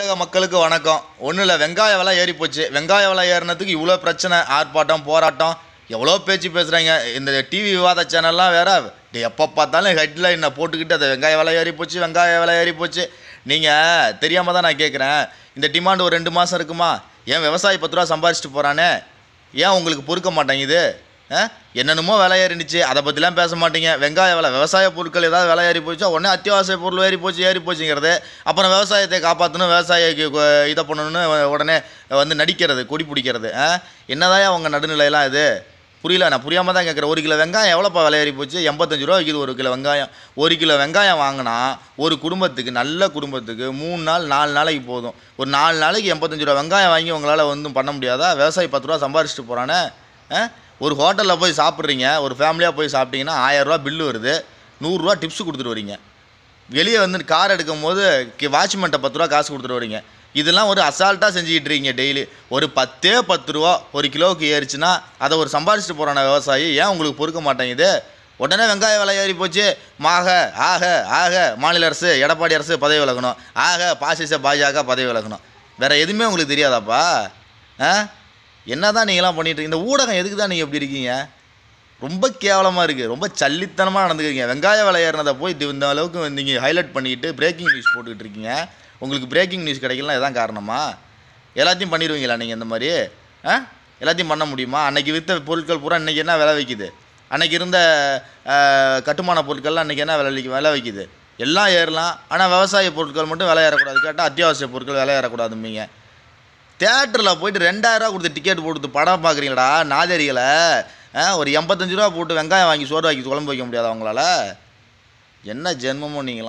தமிழக மக்களுக்கு வணக்கம் ஒன்றும் இல்லை வெங்காய விலை ஏறி போச்சு வெங்காய விலை ஏறினதுக்கு இவ்வளோ பிரச்சனை ஆர்ப்பாட்டம் போராட்டம் எவ்வளோ பேச்சு பேசுகிறாங்க இந்த டிவி விவாத சேனல்லாம் வேற எப்போ பார்த்தாலும் ஹெட்லைனை போட்டுக்கிட்டு அதை வெங்காய விலை ஏறி போச்சு வெங்காய விலை ஏறி போச்சு நீங்கள் தெரியாமல் தான் நான் கேட்குறேன் இந்த டிமாண்ட் ஒரு ரெண்டு மாதம் இருக்குமா ஏன் விவசாயி பத்து ரூபா சம்பாரிச்சிட்டு போகிறானே ஏன் உங்களுக்கு பொறுக்க மாட்டேங்குது என்னென்னமோ விலை ஏறிடுச்சு அதை பற்றிலாம் பேச மாட்டீங்க வெங்காய விலை விவசாய பொருட்கள் ஏதாவது விலையேறி ஏறி போச்சோ உடனே அத்தியாவசிய பொருள் ஏறி போச்சு ஏறி போச்சுங்கிறது அப்புறம் விவசாயத்தை காப்பாற்றணும் விவசாய இதை பண்ணணும்னு உடனே வந்து நடிக்கிறது கொடி பிடிக்கிறது என்னதான் அவங்க நடுநிலையெல்லாம் இது புரியல நான் புரியாமல் தான் கேட்குறேன் ஒரு கிலோ வெங்காயம் எவ்வளோப்பா விலையேறி போச்சு எண்பத்தஞ்சு ரூபா விற்கிது ஒரு கிலோ வெங்காயம் ஒரு கிலோ வெங்காயம் வாங்கினா ஒரு குடும்பத்துக்கு நல்ல குடும்பத்துக்கு மூணு நாள் நாலு நாளைக்கு போதும் ஒரு நாலு நாளைக்கு எண்பத்தஞ்சு ரூபா வெங்காயம் வாங்கி உங்களால் ஒன்றும் பண்ண முடியாதா விவசாயி பத்து ரூபா சம்பாரிச்சிட்டு போகிறானே ஒரு ஹோட்டலில் போய் சாப்பிட்றீங்க ஒரு ஃபேமிலியாக போய் சாப்பிட்டீங்கன்னா ஆயரூவா பில்லு வருது நூறுரூவா டிப்ஸ் கொடுத்துட்டு வரீங்க வெளியே வந்து கார் எடுக்கும் போது வாட்ச்மேன்ட்ட பத்து ரூபா காசு கொடுத்துட்டு வரீங்க இதெல்லாம் ஒரு அசால்ட்டாக செஞ்சுக்கிட்டு இருக்கீங்க டெய்லி ஒரு பத்தே பத்து ரூபா ஒரு கிலோவுக்கு ஏறிச்சுன்னா அதை ஒரு சம்பாதிச்சிட்டு போகிறான விவசாயி ஏன் உங்களுக்கு பொறுக்க மாட்டேங்குது உடனே வெங்காய விலை ஏறி போச்சு மாக ஆக ஆக மாநில அரசு எடப்பாடி அரசு பதவி விலகணும் ஆக பாசிச பாஜக பதவி விலகணும் வேறு எதுவுமே உங்களுக்கு தெரியாதாப்பா ஆ என்ன தான் நீங்களாம் பண்ணிட்டு இந்த ஊடகம் எதுக்கு தான் நீங்கள் எப்படி இருக்கீங்க ரொம்ப கேவலமாக இருக்குது ரொம்ப சல்லித்தனமாக நடந்துக்கிறீங்க வெங்காய விலை ஏறினதை போய் இது இந்த அளவுக்கு நீங்கள் ஹைலைட் பண்ணிக்கிட்டு பிரேக்கிங் நியூஸ் போட்டுக்கிட்டு இருக்கீங்க உங்களுக்கு பிரேக்கிங் நியூஸ் கிடைக்கலாம் இதான் காரணமா எல்லாத்தையும் பண்ணிடுவீங்களா நீங்கள் இந்த மாதிரி ஆ எல்லாத்தையும் பண்ண முடியுமா அன்றைக்கி விற்ற பொருட்கள் பூரா இன்றைக்கி என்ன விலை வைக்குது அன்றைக்கி இருந்த கட்டுமான பொருட்கள்லாம் அன்றைக்கி என்ன விலை விலை வைக்குது எல்லாம் ஏறலாம் ஆனால் விவசாய பொருட்கள் மட்டும் விலை ஏறக்கூடாது கேட்டால் அத்தியாவசிய பொருட்கள் விலை ஏறக்கூடாதும்பீங்க தேட்டரில் போயிட்டு ரெண்டாயிரரூவா கொடுத்து டிக்கெட் போட்டு படம் பார்க்குறீங்களா நாதரிகளை ஒரு எண்பத்தஞ்சு ரூபா போட்டு வெங்காயம் வாங்கி சோறு வாங்கி குழம்பு வைக்க முடியாது அவங்களால என்ன ஜென்மமோ நீங்களாம்